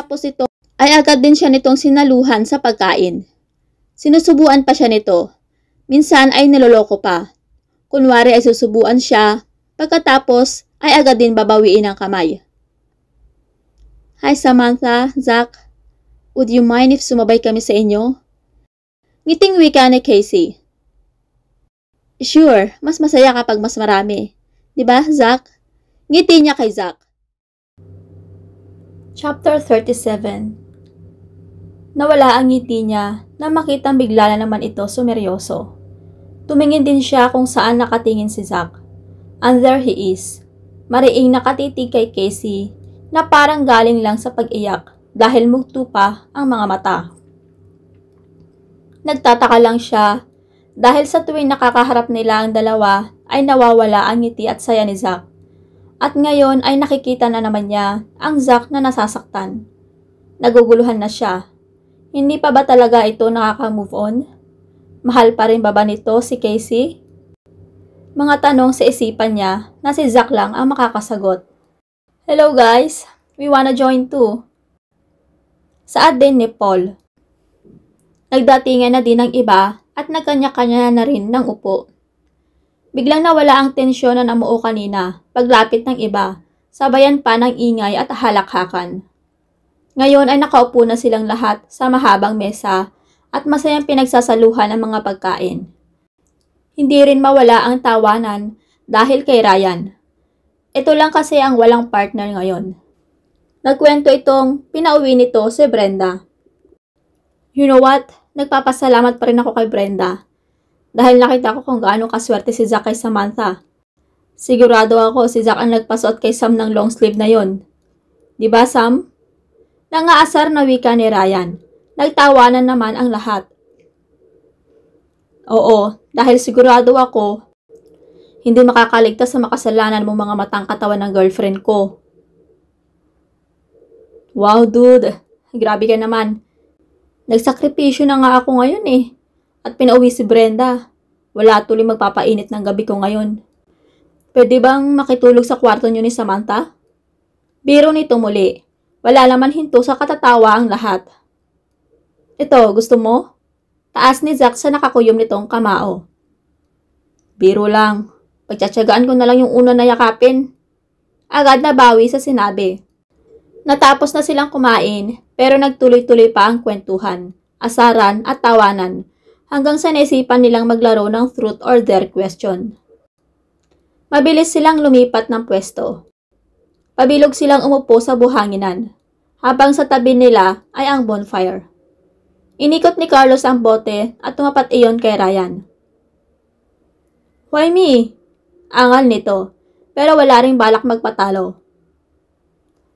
Matapos ito, ay agad din siya nitong sinaluhan sa pagkain. Sinusubuan pa siya nito. Minsan ay niloloko pa. Kunwari ay susubuan siya, pagkatapos ay agad din babawiin ang kamay. Hi Samantha, Zach. Would you mind if sumabay kami sa inyo? Ngiting wika ni Casey. Sure, mas masaya kapag mas marami. ba diba, Zach? Ngiti niya kay Zach. Chapter 37 Nawala ang ngiti niya na makitang bigla na naman ito sumeryoso. Tumingin din siya kung saan nakatingin si Zack. And there he is. Mariing nakatitig kay Casey na parang galing lang sa pag-iyak dahil mugtupa ang mga mata. Nagtataka lang siya dahil sa tuwing nakakaharap nila ang dalawa ay nawawala ang ngiti at saya ni Zack. At ngayon ay nakikita na naman niya ang Zack na nasasaktan. Naguguluhan na siya. Hindi pa ba talaga ito nakaka-move on? Mahal pa rin ba ba nito si Casey? Mga tanong sa isipan niya na si Zack lang ang makakasagot. Hello guys, we wanna join too. Saad din ni Paul. Nagdatingan na din ng iba at nagkanya-kanya na rin ng upo. Biglang nawala ang tensyon na namuo kanina, paglapit ng iba, sabayan pa ng ingay at halakhakan. Ngayon ay nakaupo na silang lahat sa mahabang mesa at masayang pinagsasaluhan ang mga pagkain. Hindi rin mawala ang tawanan dahil kay Ryan. Ito lang kasi ang walang partner ngayon. Nagkwento itong pinauwi nito si Brenda. You know what? Nagpapasalamat pa rin ako kay Brenda dahil nakita ko kung gaano kaswerte si Zack kay Samantha. Sigurado ako si Zack ang nagpasuot kay Sam ng long sleeve na yon. Di ba Sam? Nangaasar na wika ni Ryan. Nagtawanan naman ang lahat. Oo, dahil sigurado ako, hindi makakaligtas sa makasalanan mong mga matang katawan ng girlfriend ko. Wow, dude. Grabe ka naman. Nagsakripisyo na nga ako ngayon eh at pinauwi si Brenda. Wala tuloy magpapainit ng gabi ko ngayon. Pwede bang makitulog sa kwarto niyo ni Samantha? Biro nito muli. Wala naman hinto sa katatawa ang lahat. Ito, gusto mo? Taas ni Zack sa nakakuyom nitong kamao. Biro lang. Pagtsatsagaan ko na lang yung una na yakapin. Agad na bawi sa sinabi. Natapos na silang kumain pero nagtuloy-tuloy pa ang kwentuhan, asaran at tawanan hanggang sa naisipan nilang maglaro ng truth or dare question. Mabilis silang lumipat ng pwesto. Pabilog silang umupo sa buhanginan, habang sa tabi nila ay ang bonfire. Inikot ni Carlos ang bote at tumapat iyon kay Ryan. Why me? Angal nito, pero wala ring balak magpatalo.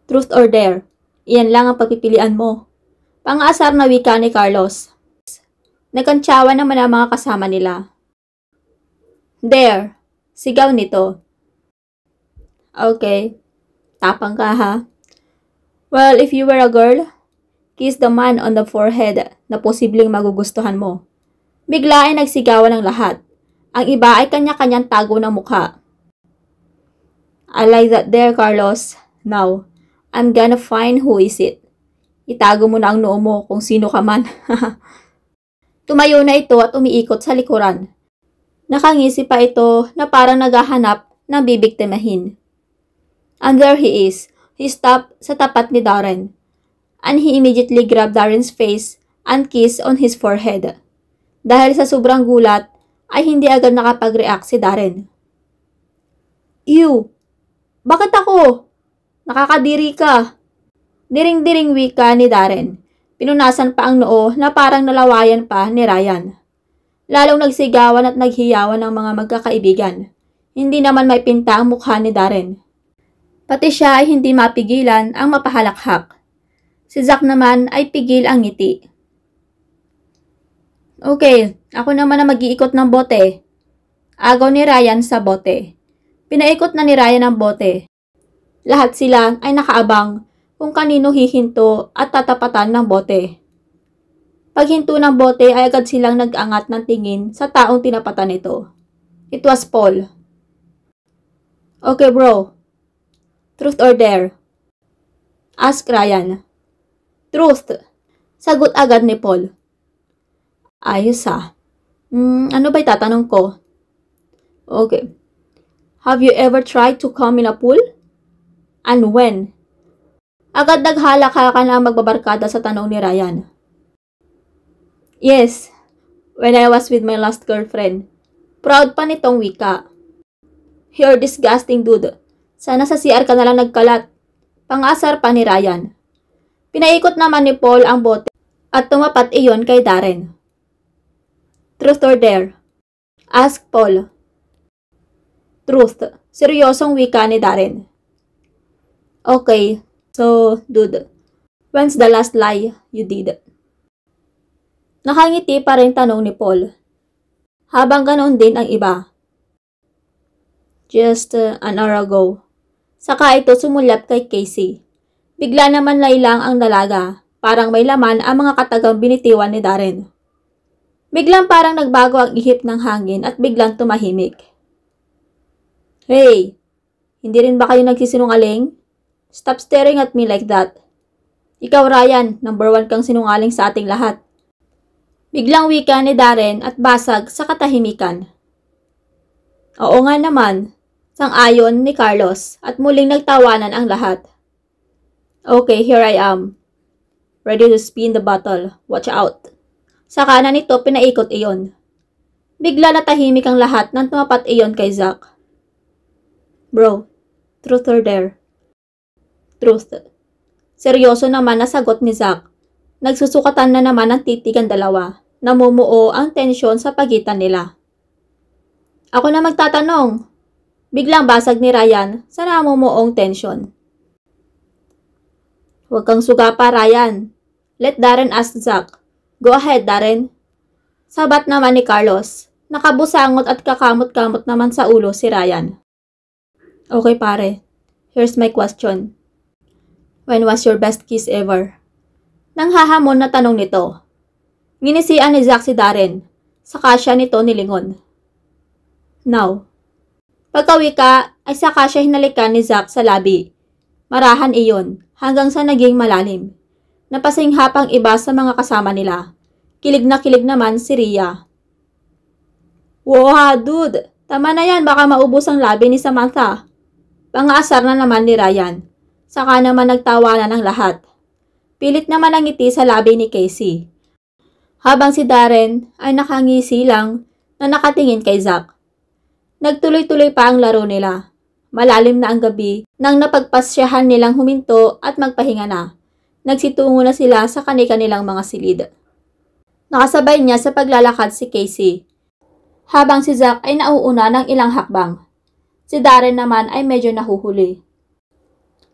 Truth or dare, iyan lang ang pagpipilian mo. Pangasar na wika ni Carlos Nagkantsawa naman ang mga kasama nila. There! Sigaw nito. Okay. Tapang ka ha. Well, if you were a girl, kiss the man on the forehead na posibleng magugustuhan mo. Bigla ay nagsigawan ng lahat. Ang iba ay kanya-kanyang tago ng mukha. I like that there, Carlos. Now, I'm gonna find who is it. Itago mo na ang noo mo kung sino ka man. Tumayo na ito at umiikot sa likuran. Nakangisi pa ito na parang naghahanap ng bibiktimahin. And there he is. He stopped sa tapat ni Darren. And he immediately grabbed Darren's face and kissed on his forehead. Dahil sa sobrang gulat, ay hindi agad nakapag-react si Darren. Ew! Bakit ako? Nakakadiri ka! Diring-diring wika ni Darren. Pinunasan pa ang noo na parang nalawayan pa ni Ryan. Lalong nagsigawan at naghiyawan ang mga magkakaibigan. Hindi naman may pinta ang mukha ni Darren. Pati siya ay hindi mapigilan ang mapahalakhak. Si Zack naman ay pigil ang ngiti. Okay, ako naman ang mag-iikot ng bote. Agaw ni Ryan sa bote. Pinaikot na ni Ryan ang bote. Lahat sila ay nakaabang kung kanino hihinto at tatapatan ng bote. Paghinto ng bote ay agad silang nag-angat ng tingin sa taong tinapatan nito. It was Paul. Okay bro. Truth or dare? Ask Ryan. Truth. Sagot agad ni Paul. Ayos ha. Ah. Mm, ano ba'y tatanong ko? Okay. Have you ever tried to come in a pool? And when? Agad naghalakakan ang magbabarkada sa tanong ni Ryan. Yes, when I was with my last girlfriend. Proud pa nitong wika. You're disgusting dude. Sana sa CR ka nalang nagkalat. Pangasar pa ni Ryan. Pinaikot naman ni Paul ang bote at tumapat iyon kay Darren. Truth or dare? Ask Paul. Truth. Seryosong wika ni Darren. Okay, So, dude, when's the last lie you did? Nakangiti pa rin tanong ni Paul. Habang ganoon din ang iba. Just uh, an hour ago. Saka ito sumulat kay Casey. Bigla naman laylang ang dalaga. Parang may laman ang mga katagang binitiwan ni Darren. Biglang parang nagbago ang ihip ng hangin at biglang tumahimik. Hey, hindi rin ba kayo nagsisinungaling? Stop staring at me like that. Ikaw Ryan, number one kang sinungaling sa ating lahat. Biglang wika ni Darren at basag sa katahimikan. Oo nga naman, sang-ayon ni Carlos at muling nagtawanan ang lahat. Okay, here I am. Ready to spin the bottle. Watch out. Sa kanan nito pinaikot iyon. Bigla na tahimik ang lahat nang tumapat iyon kay Zack. Bro, truth or dare? Truth. Seryoso naman na sagot ni Zack. Nagsusukatan na naman ang titigan dalawa. Namumuo ang tensyon sa pagitan nila. Ako na magtatanong. Biglang basag ni Ryan sa namumuong tensyon. Huwag kang suga pa, Ryan. Let Darren ask Zack. Go ahead, Darren. Sabat naman ni Carlos. Nakabusangot at kakamot-kamot naman sa ulo si Ryan. Okay pare, here's my question. When was your best kiss ever? Nang hahamon na tanong nito. Nginisian ni Zack si Darren. Saka siya nito nilingon. Now. Pagkawi ka, ay saka siya hinalikan ni Zack sa labi. Marahan iyon, hanggang sa naging malalim. Napasinghap ang iba sa mga kasama nila. Kilig na kilig naman si Ria. Woha, dude! Tama na yan, baka maubos ang labi ni Samantha. Pangaasar na naman ni Ryan. Saka naman nagtawanan ang lahat. Pilit naman ang ngiti sa labi ni Casey. Habang si Darren ay nakangisi lang na nakatingin kay Zack. Nagtuloy-tuloy pa ang laro nila. Malalim na ang gabi nang napagpasyahan nilang huminto at magpahinga na. Nagsitungo na sila sa kanilang mga silid. Nakasabay niya sa paglalakad si Casey. Habang si Zack ay nauuna ng ilang hakbang. Si Darren naman ay medyo nahuhuli.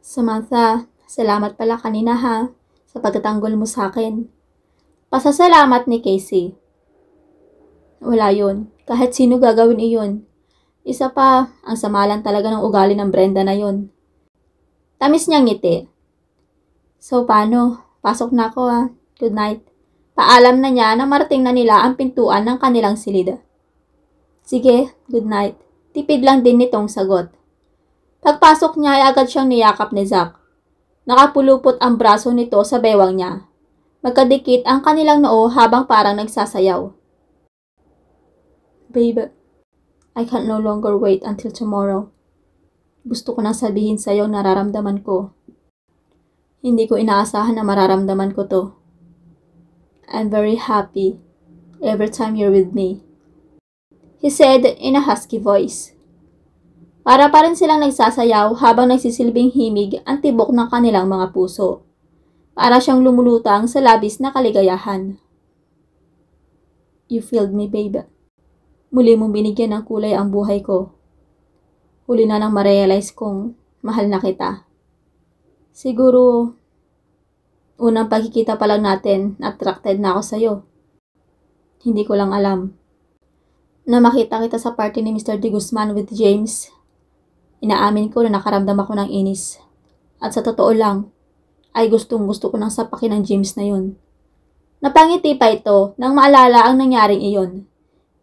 Samantha, salamat pala kanina ha sa pagtatanggol mo sa akin. Pasasalamat ni Casey. Wala yun. Kahit sino gagawin iyon. Isa pa, ang samalan talaga ng ugali ng Brenda na yon. Tamis niyang ngiti. So paano? Pasok na ako ah. Good night. Paalam na niya na marating na nila ang pintuan ng kanilang silid. Sige, good night. Tipid lang din nitong sagot. Pagpasok niya ay agad siyang niyakap ni Zack. Nakapulupot ang braso nito sa bewang niya. Magkadikit ang kanilang noo habang parang nagsasayaw. Babe, I can no longer wait until tomorrow. Gusto ko nang sabihin sa iyo nararamdaman ko. Hindi ko inaasahan na mararamdaman ko to. I'm very happy every time you're with me. He said in a husky voice. Para pa rin silang nagsasayaw habang nagsisilbing himig ang tibok ng kanilang mga puso. Para siyang lumulutang sa labis na kaligayahan. You filled me, babe. Muli mong binigyan ng kulay ang buhay ko. Huli na nang marealize kong mahal na kita. Siguro, unang pagkikita pa lang natin, attracted na ako sa'yo. Hindi ko lang alam. Na makita kita sa party ni Mr. De Guzman with James, Inaamin ko na nakaramdam ako ng inis. At sa totoo lang, ay gustong gusto ko nang sapakin ang James na yun. Napangiti pa ito nang maalala ang nangyaring iyon.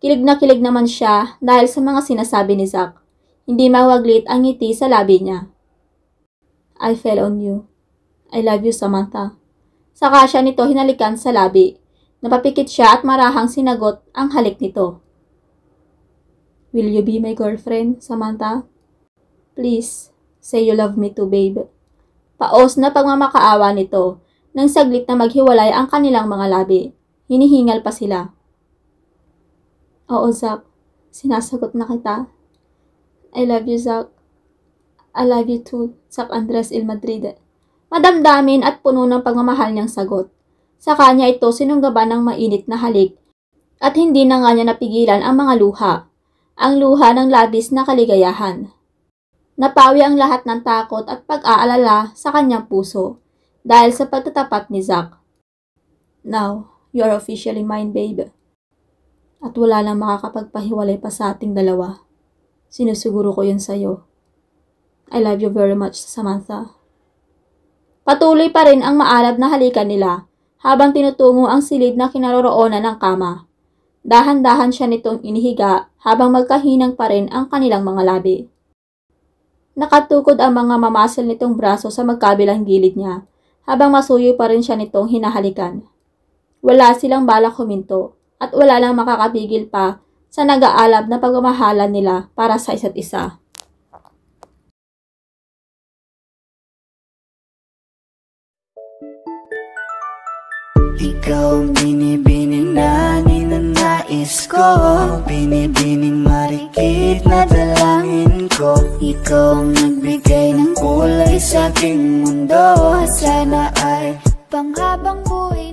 Kilig na kilig naman siya dahil sa mga sinasabi ni Zack. Hindi mawaglit ang ngiti sa labi niya. I fell on you. I love you, Samantha. Saka siya nito hinalikan sa labi. Napapikit siya at marahang sinagot ang halik nito. Will you be my girlfriend, Samantha? Please, say you love me too, babe. Paos na pagmamakaawa nito, nang saglit na maghiwalay ang kanilang mga labi. Hinihingal pa sila. Oo, Zach. Sinasagot na kita. I love you, Zach. I love you too, Zach Andres Il Madrid. Madamdamin at puno ng pagmamahal niyang sagot. Sa kanya ito sinunggaban ng mainit na halik at hindi na nga niya napigilan ang mga luha. Ang luha ng labis na kaligayahan. Napawi ang lahat ng takot at pag-aalala sa kanyang puso dahil sa pagtatapat ni Zack. Now, you're officially mine, babe. At wala nang makakapagpahiwalay pa sa ating dalawa. Sinusiguro ko yun sa'yo. I love you very much, Samantha. Patuloy pa rin ang maalab na halikan nila habang tinutungo ang silid na kinaroroonan ng kama. Dahan-dahan siya nitong inihiga habang magkahinang pa rin ang kanilang mga labi. Nakatukod ang mga mamasal nitong braso sa magkabilang gilid niya, habang masuyo pa rin siya nitong hinahalikan. Wala silang balak huminto, at wala lang makakapigil pa sa nag-aalab na pagmamahalan nila para sa isa't isa. Ikaw ang binibining na nais ko Binibining marikit na dalangin ko Ikaw ang nagbigay ng kulay sa aking mundo Sana ay panghabang buhay